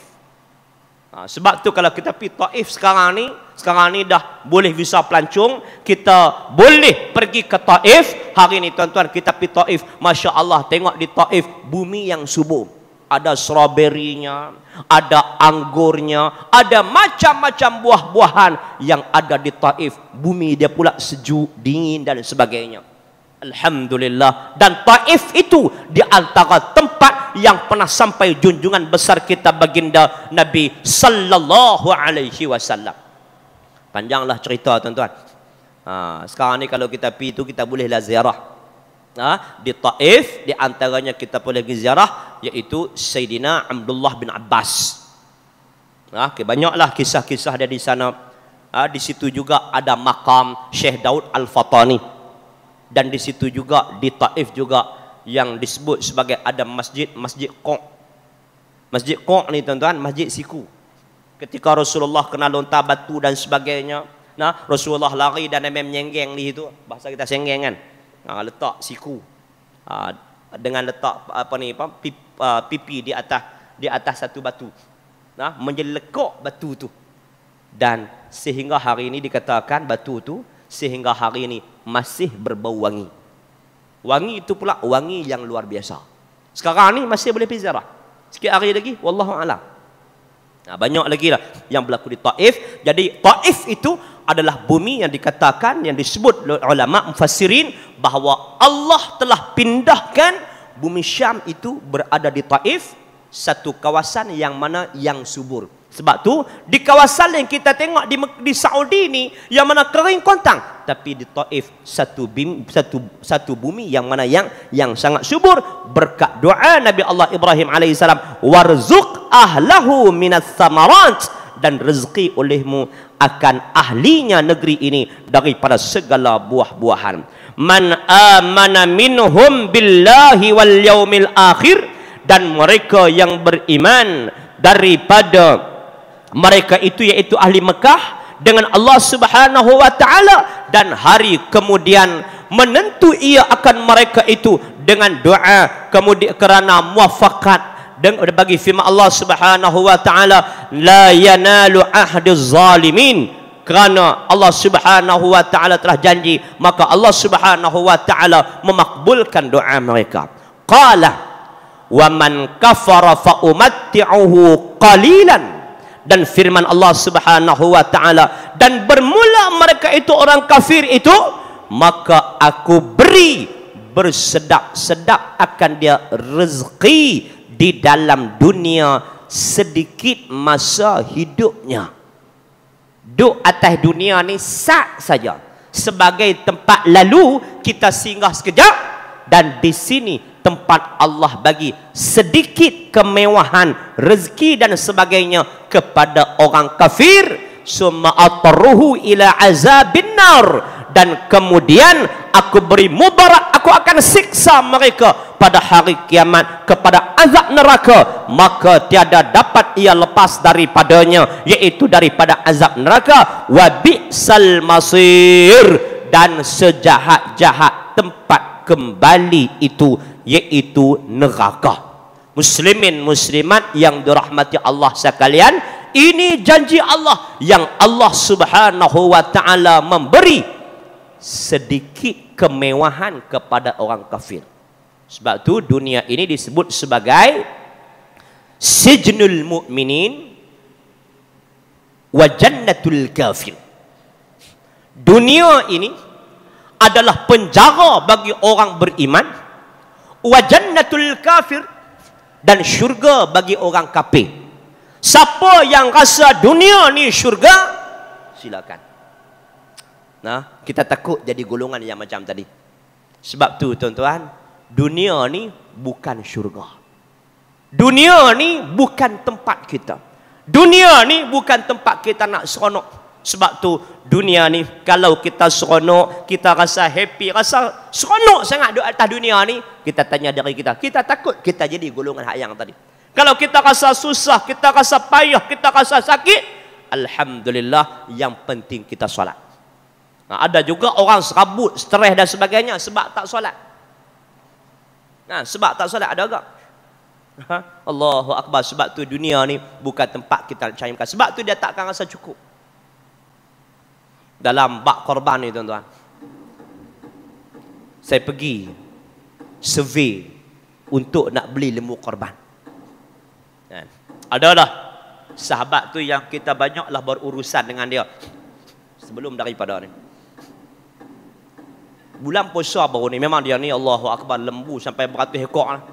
Ha, sebab tu kalau kita pergi Taif sekarang ni, sekarang ni dah boleh visa pelancong, kita boleh pergi ke Taif. Hari ni tuan-tuan kita pergi Taif, Masya Allah tengok di Taif, bumi yang subur. Ada stroberinya, ada anggurnya, ada macam-macam buah-buahan yang ada di Taif. Bumi dia pula sejuk, dingin dan sebagainya. Alhamdulillah dan Taif itu di antara tempat yang pernah sampai junjungan besar kita baginda Nabi sallallahu alaihi wasallam. Panjanglah cerita tuan-tuan. Ha, sekarang ni kalau kita pergi itu kita bolehlah ziarah. Ha, di Taif di antaranya kita boleh pergi ziarah iaitu Sayyidina Abdullah bin Abbas. Ha, okay, banyaklah kisah-kisah dia di sana. Ha, di situ juga ada makam Syekh Daud Al-Fatani dan di situ juga di Taif juga yang disebut sebagai ada masjid Masjid Qaq. Masjid Qaq ni tuan-tuan masjid siku. Ketika Rasulullah kena lontar batu dan sebagainya, nah Rasulullah lari dan memang menyenggeng di situ. Bahasa kita senggeng kan. Ha, letak siku. Ha, dengan letak apa ni apa pipi, uh, ah, pipi di atas di atas satu batu. Nah, menjelekok batu tu. Dan sehingga hari ini dikatakan batu tu sehingga hari ini masih berbau wangi. Wangi itu pula wangi yang luar biasa. Sekarang ni masih boleh pergi ziarah. Sikit hari lagi wallahu alam. Nah, banyak lagi lah yang berlaku di Taif. Jadi Taif itu adalah bumi yang dikatakan yang disebut oleh ulama mufassirin bahawa Allah telah pindahkan bumi Syam itu berada di Taif satu kawasan yang mana yang subur. Sebab tu di kawasan yang kita tengok di, di Saudi ni yang mana kering kontang tapi di Taif satu bim, satu satu bumi yang mana yang yang sangat subur berkat doa Nabi Allah Ibrahim alaihi salam warzuq ahlahu minas samarat dan rezeki olehmu akan ahlinya negeri ini daripada segala buah-buahan man amana minhum billahi wal yaumil akhir dan mereka yang beriman daripada mereka itu yaitu ahli Mekah dengan Allah Subhanahu wa taala dan hari kemudian menentu ia akan mereka itu dengan doa kemudian kerana muafakat dan bagi firman Allah Subhanahu wa taala la yanalu ahdiz zalimin kerana Allah Subhanahu wa taala telah janji maka Allah Subhanahu wa taala memakbulkan doa mereka qala wa man kafara fa umatti'uhu qalilan dan firman Allah Subhanahu wa taala dan bermula mereka itu orang kafir itu maka aku beri bersedak-sedak akan dia rezeki di dalam dunia sedikit masa hidupnya duk atas dunia ni sak saja sebagai tempat lalu kita singgah sekejap dan di sini tempat Allah bagi sedikit kemewahan rezeki dan sebagainya kepada orang kafir summa atruhu ila azabin nar dan kemudian aku beri mubarak aku akan siksa mereka pada hari kiamat kepada azab neraka maka tiada dapat ia lepas daripadanya yaitu daripada azab neraka wa bisal masir dan sejahat-jahat tempat kembali itu yaitu neraka. Muslimin muslimat yang dirahmati Allah sekalian, ini janji Allah yang Allah Subhanahu wa taala memberi sedikit kemewahan kepada orang kafir. Sebab tu dunia ini disebut sebagai sijnul mu'minin wa jannatul kafir. Dunia ini adalah penjara bagi orang beriman wa jannatul kafir dan syurga bagi orang kafir siapa yang rasa dunia ni syurga silakan nah kita takut jadi golongan yang macam tadi sebab tu tuan-tuan dunia ni bukan syurga dunia ni bukan tempat kita dunia ni bukan tempat kita nak seronok sebab tu dunia ni kalau kita seronok, kita rasa happy, rasa seronok sangat duduk atas dunia ni, kita tanya diri kita, kita takut kita jadi golongan hak yang tadi. Kalau kita rasa susah, kita rasa payah, kita rasa sakit, alhamdulillah yang penting kita solat. Nah, ha, ada juga orang serabut, stres dan sebagainya sebab tak solat. Nah, ha, sebab tak solat ada agak. Ha? Allahu Akbar sebab tu dunia ni bukan tempat kita nak cari makan. Sebab tu dia tak akan rasa cukup dalam bak korban ni tuan-tuan. Saya pergi survey untuk nak beli lembu korban. Kan? Ada dah sahabat tu yang kita banyaklah berurusan dengan dia sebelum daripada ni. Bulan puasa baru ni memang dia ni Allahu akbar lembu sampai beratus ekor lah.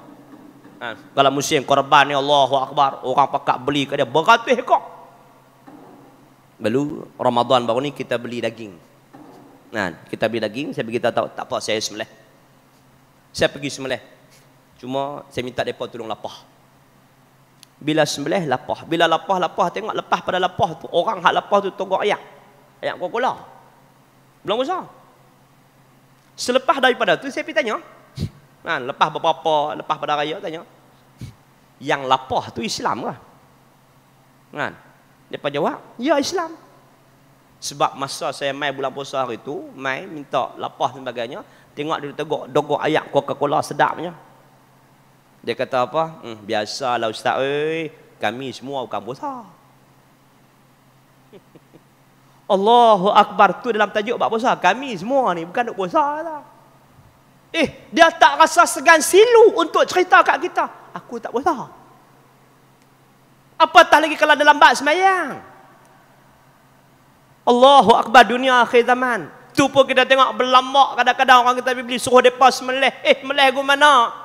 Kan? Eh, Kalau musim korban ni Allahu akbar orang pakak beli ke dia beratus ekor. Lalu Ramadan baru ni kita beli daging. Nah, kita beli daging, saya bagi tahu tak apa saya sembelih. Saya pergi sembelih. Cuma saya minta depa tolong lapah. Bila sembelih lapah, bila lapah lapah tengok lepas pada lapah tu orang hak lapah tu tunggu ayam. Ayam kau kola. Belum usah. Selepas daripada tu saya pergi tanya. Nah, lepas berapa-apa, lepas pada raya tanya. Yang lapah tu Islam ke? Kan? Nah. Dia jawab, ya Islam. Sebab masa saya mai bulan puasa hari itu, mai minta lapah sebagainya, tengok dia tegok dogo ayak Coca-Cola sedapnya. Dia kata apa? Hmm, biasalah ustaz oi, kami semua bukan puasa. Allahu akbar tu dalam tajuk bab puasa. Kami semua ni bukan nak puasa lah. Eh, dia tak rasa segan silu untuk cerita kat kita. Aku tak puasa. Apatah lagi kalau dalam lambat semayang. Allahu Akbar dunia akhir zaman. Tu pun kita tengok berlambak kadang-kadang orang kita beli suruh depa semeleh. Eh, meleh gua mana?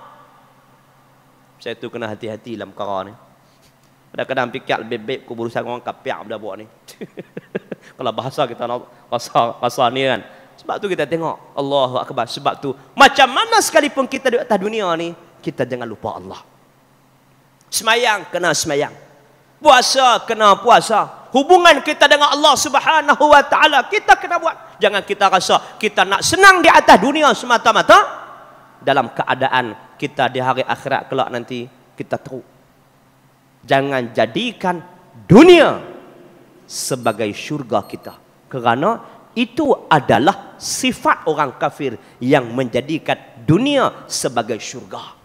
Saya tu kena hati-hati dalam perkara ni. Kadang-kadang fikir bebek ku berusaha orang kapiak benda buat ni. kalau bahasa kita nak bahasa bahasa ni kan. Sebab tu kita tengok Allahu Akbar. Sebab tu macam mana sekalipun kita di atas dunia ni, kita jangan lupa Allah. Semayang kena semayang puasa kena puasa hubungan kita dengan Allah Subhanahu wa taala kita kena buat jangan kita rasa kita nak senang di atas dunia semata-mata dalam keadaan kita di hari akhirat kelak nanti kita teruk jangan jadikan dunia sebagai syurga kita kerana itu adalah sifat orang kafir yang menjadikan dunia sebagai syurga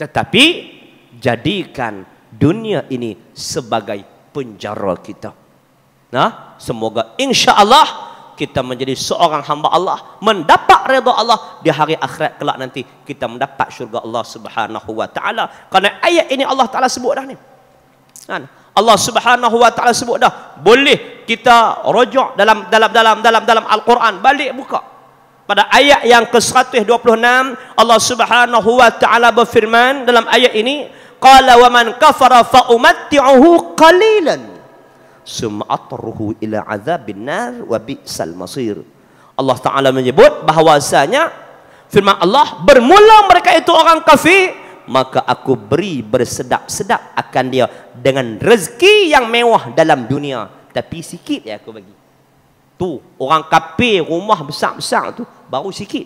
tetapi jadikan dunia ini sebagai penjara kita. Nah, semoga insya Allah kita menjadi seorang hamba Allah mendapat redha Allah di hari akhirat kelak nanti kita mendapat syurga Allah Subhanahu wa taala kerana ayat ini Allah taala sebut dah ni kan Allah Subhanahu wa taala sebut dah boleh kita rujuk dalam dalam dalam dalam dalam al-Quran balik buka pada ayat yang ke-126 Allah Subhanahu wa taala berfirman dalam ayat ini qala wa man kafara fa umatti'uhu qalilan summa atruhu ila azabin nar wa bi'sal masir Allah taala menyebut bahwasanya firman Allah bermula mereka itu orang kafir maka aku beri bersedap-sedap akan dia dengan rezeki yang mewah dalam dunia tapi sikit yang aku bagi tu orang kafir rumah besar-besar tu baru sikit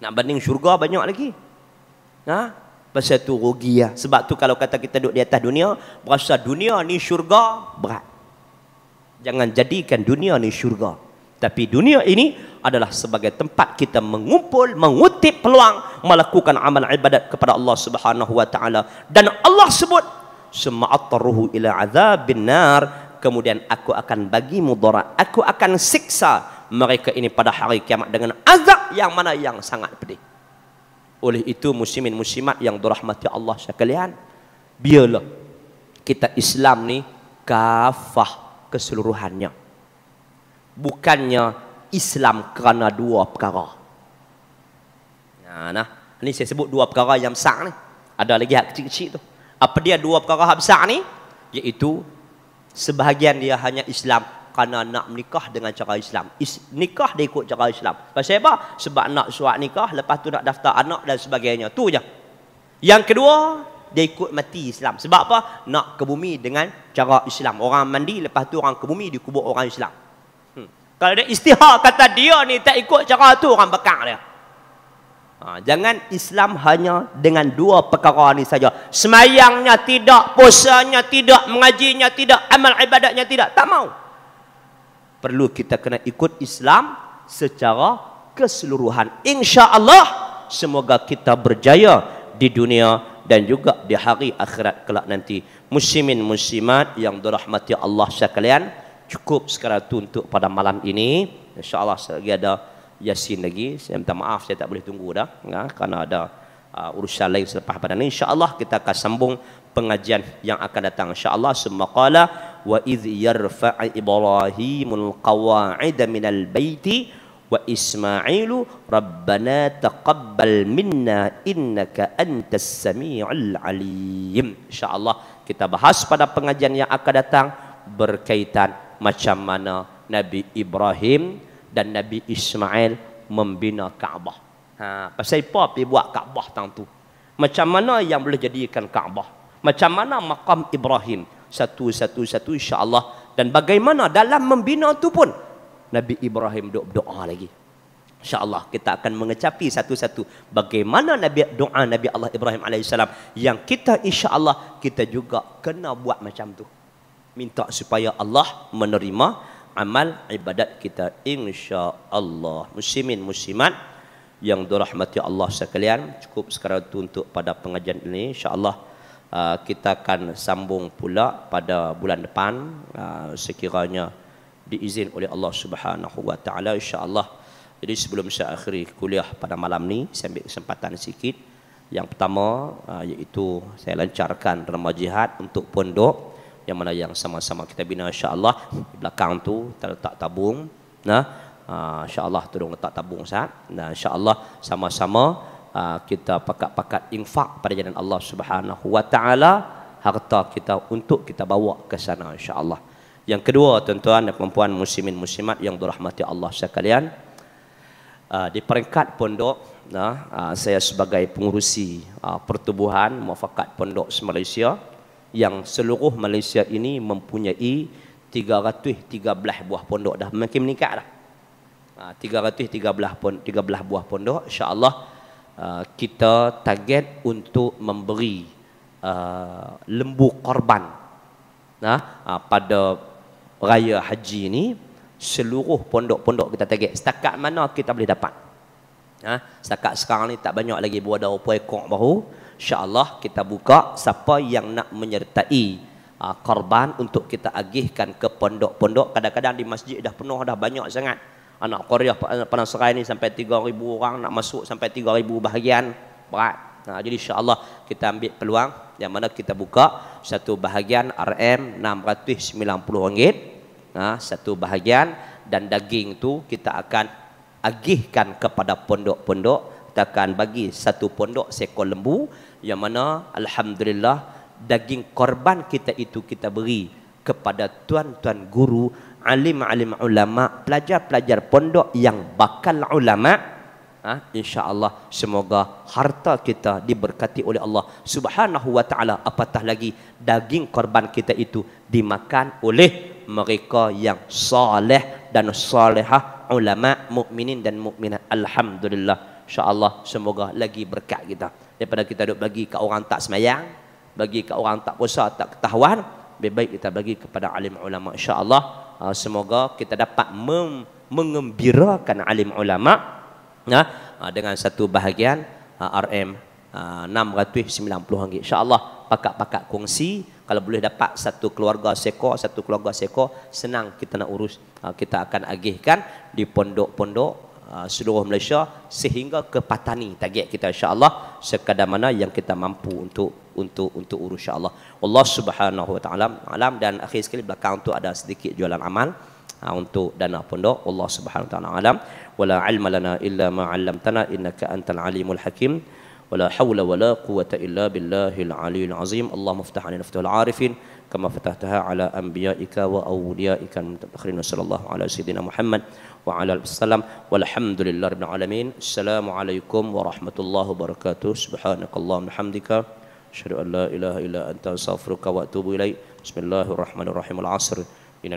nak banding syurga banyak lagi ha Pasal tu rugi lah. Sebab tu kalau kata kita duduk di atas dunia, berasa dunia ni syurga, berat. Jangan jadikan dunia ni syurga. Tapi dunia ini adalah sebagai tempat kita mengumpul, mengutip peluang, melakukan amal ibadat kepada Allah Subhanahu Wa Taala. Dan Allah sebut, Semaatruhu ila azabin nar. Kemudian aku akan bagi mudarat. Aku akan siksa mereka ini pada hari kiamat dengan azab yang mana yang sangat pedih. Oleh itu muslimin muslimat yang dirahmati Allah sekalian, biarlah kita Islam ni kafah keseluruhannya. Bukannya Islam kerana dua perkara. Nah, nah. Ini saya sebut dua perkara yang besar ni. Ada lagi hak kecil-kecil tu. Apa dia dua perkara yang besar ni? Iaitu sebahagian dia hanya Islam kerana nak menikah dengan cara Islam. Is, nikah dia ikut cara Islam. Pasal apa? Sebab nak surat nikah, lepas tu nak daftar anak dan sebagainya. Tu je. Yang kedua, dia ikut mati Islam. Sebab apa? Nak ke bumi dengan cara Islam. Orang mandi, lepas tu orang ke bumi, dikubur orang Islam. Hmm. Kalau dia istihar kata dia ni tak ikut cara tu, orang bekak dia. Ha, jangan Islam hanya dengan dua perkara ni saja. Semayangnya tidak, posanya tidak, mengajinya tidak, amal ibadatnya tidak. Tak mau perlu kita kena ikut Islam secara keseluruhan. Insya-Allah semoga kita berjaya di dunia dan juga di hari akhirat kelak nanti. Muslimin muslimat yang dirahmati Allah sekalian, cukup sekarang itu untuk pada malam ini. Insya-Allah lagi ada Yasin lagi, saya minta maaf saya tak boleh tunggu dah, ya, karena ada uh, urusan lain selepas pada ini. Insya-Allah kita akan sambung pengajian yang akan datang. Insya-Allah semua kalah wa idh yarfa'u ibrahimul qawa'ida minal baiti wa ismailu rabbana taqabbal minna innaka antas samiul alim insyaallah kita bahas pada pengajian yang akan datang berkaitan macam mana Nabi Ibrahim dan Nabi Ismail membina Kaabah. Ha, pasal apa pi buat Kaabah tang tu? Macam mana yang boleh jadikan Kaabah? Macam mana makam Ibrahim? satu-satu-satu insya-Allah dan bagaimana dalam membina tu pun Nabi Ibrahim duk doa lagi. Insya-Allah kita akan mengecapi satu-satu bagaimana Nabi doa Nabi Allah Ibrahim alaihissalam yang kita insya-Allah kita juga kena buat macam tu. Minta supaya Allah menerima amal ibadat kita insya-Allah. Muslimin muslimat yang dirahmati Allah sekalian, cukup sekarang untuk pada pengajian ini insya-Allah. Ah, kita akan sambung pula pada bulan depan ah, sekiranya diizinkan oleh Allah Subhanahu wa taala insyaallah. Jadi sebelum saya akhiri kuliah pada malam ni, saya ambil kesempatan sikit. Yang pertama ah, iaitu saya lancarkan remaja jihad untuk pondok yang mana yang sama-sama kita bina insyaallah di belakang tu terletak tabung. Nah, insyaallah tolong letak tabung sat. Nah, insyaallah sama-sama Ah, kita pakat-pakat infak pada jalan Allah Subhanahu wa taala harta kita untuk kita bawa ke sana insyaallah. Yang kedua tuan-tuan dan puan-puan muslimin muslimat yang dirahmati Allah sekalian ah, di peringkat pondok nah ah, saya sebagai pengurusi pertubuhan muafakat pondok Malaysia yang seluruh Malaysia ini mempunyai 313 buah pondok dah makin meningkat dah. 313 pon 13 buah pondok insyaallah. allah Ah, kita target untuk memberi uh, lembu korban nah, uh, pada raya haji ini seluruh pondok-pondok kita target setakat mana kita boleh dapat nah, setakat sekarang ni tak banyak lagi buah daun puai kong baru insyaAllah kita buka siapa yang nak menyertai uh, korban untuk kita agihkan ke pondok-pondok kadang-kadang di masjid dah penuh dah banyak sangat anak Korea Panasrai ini sampai 3000 orang nak masuk sampai 3000 bahagian berat. Nah, ha, jadi insyaAllah kita ambil peluang yang mana kita buka satu bahagian RM690 ringgit. Nah, ha, satu bahagian dan daging tu kita akan agihkan kepada pondok-pondok. Kita akan bagi satu pondok seekor lembu yang mana alhamdulillah daging korban kita itu kita beri kepada tuan-tuan guru alim-alim ulama, pelajar-pelajar pondok yang bakal ulama, ha? insya-Allah semoga harta kita diberkati oleh Allah Subhanahu wa taala. Apatah lagi daging korban kita itu dimakan oleh mereka yang saleh dan salehah ulama mukminin dan mukminat. Alhamdulillah. Insya-Allah semoga lagi berkat kita daripada kita duk bagi ke orang tak semayang bagi ke orang tak puasa tak ketahuan lebih baik kita bagi kepada alim ulama insyaallah Ah, semoga kita dapat mengembirakan alim ulama ya, ah, dengan satu bahagian ah, RM 690 insyaallah pakak-pakak kongsi kalau boleh dapat satu keluarga seko, satu keluarga seko senang kita nak urus kita akan agihkan di pondok-pondok seluruh Malaysia sehingga ke patani target kita insyaallah sekadar mana yang kita mampu untuk untuk untuk urus insyaallah. Allah Subhanahu wa taala alam dan akhir sekali belakang tu ada sedikit jualan amal ha, untuk dana pondok Allah Subhanahu wa taala alam wala ilma lana illa ma 'allamtana innaka antal alimul hakim wala hawla wala quwwata illa billahil aliyil azim Allah muftah alina fatul arifin كما فتحتها على أنبيائك وأوليائك المتبخرين وصلى الله على سيدنا محمد وعلى السلام والحمد لله رب العالمين السلام عليكم ورحمة الله وبركاته سبحانك اللهم وبحمدك أشهد أن لا إله إلا أنت أستغفرك وأتوب إليك بسم الله الرحمن الرحيم العصر